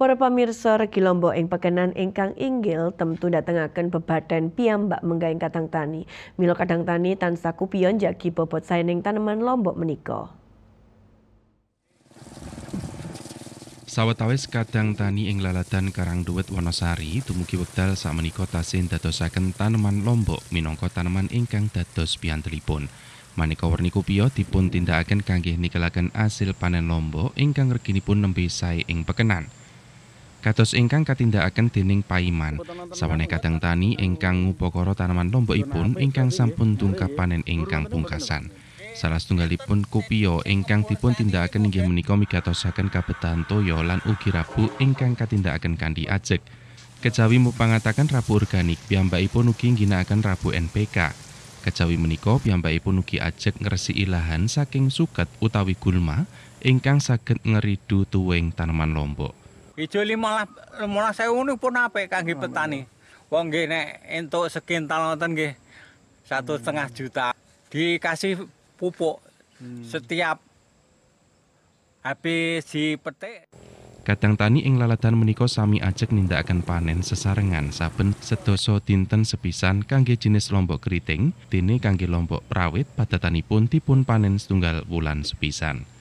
Para pemirsa, regi yang ing pekenan ingkang inggil temtu bebatan bebaden piyambak menggaing kadang tani. Milo katang tani tan saku pion jagi bobot saining taneman lombok meniko. Sawatawes kadang tani ing lalatan Karang duet Wonosari dumugi wekdal sakmenika tasih dadosaken taneman lombok minangka taneman ingkang dados piantelipun. Maneka warni kupio dipun tindakaken kangge nikelaken hasil panen lombok ingkang reginipun nembe sae ing pekenan. kados ingkang katindakaken dening paiman sawene kadang tani ingkang ngupakara tanaman lombokipun ingkang sampun tungkap panen ingkang pungkasan salah setunggalipun kopio ingkang dipun tindakaken inggih menika migatosaken kabetan toyo lan ugi rabu ingkang katindakaken kandi ajek kejawi mupangatakan rabu organik piyambakipun ugi ngginakaken rabu NPK kejawi menika piyambakipun ugi ajek ngresi ilahan saking suket utawi gulma ingkang saged ngeridu tuwing tanaman lombok Ijo 15 saya unik pun apik kangge oh, petani. Iya. Wong gini nek entuk sekintal ngoten nggih satu hmm. setengah juta dikasih pupuk hmm. setiap habis dipetik Kadang tani ing lalatan menika sami ajek akan panen sesarengan saben sedoso dinten sepisan kangge jenis lombok keriting dene kangge lombok prawit padatanipun dipun panen setunggal bulan sepisan.